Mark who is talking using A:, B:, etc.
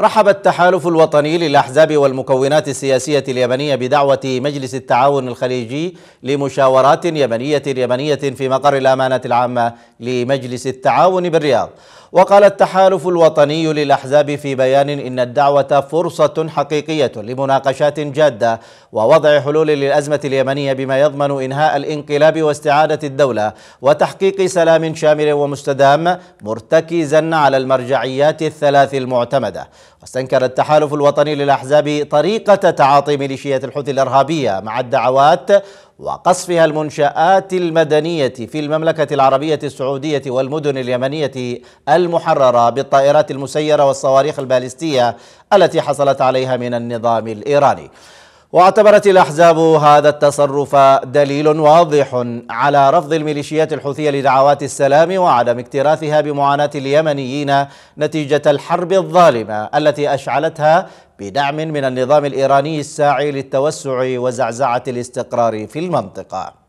A: رحب التحالف الوطني للأحزاب والمكونات السياسية اليمنية بدعوة مجلس التعاون الخليجي لمشاورات يمنية يمنية في مقر الأمانة العامة لمجلس التعاون بالرياض وقال التحالف الوطني للأحزاب في بيان إن الدعوة فرصة حقيقية لمناقشات جادة ووضع حلول للأزمة اليمنية بما يضمن إنهاء الانقلاب واستعادة الدولة وتحقيق سلام شامل ومستدام مرتكزا على المرجعيات الثلاث المعتمدة واستنكر التحالف الوطني للأحزاب طريقة تعاطي ميليشيات الحوثي الإرهابية مع الدعوات وقصفها المنشآت المدنية في المملكة العربية السعودية والمدن اليمنية المحررة بالطائرات المسيرة والصواريخ البالستية التي حصلت عليها من النظام الإيراني واعتبرت الأحزاب هذا التصرف دليل واضح على رفض الميليشيات الحوثية لدعوات السلام وعدم اكتراثها بمعاناة اليمنيين نتيجة الحرب الظالمة التي أشعلتها بدعم من النظام الإيراني الساعي للتوسع وزعزعة الاستقرار في المنطقة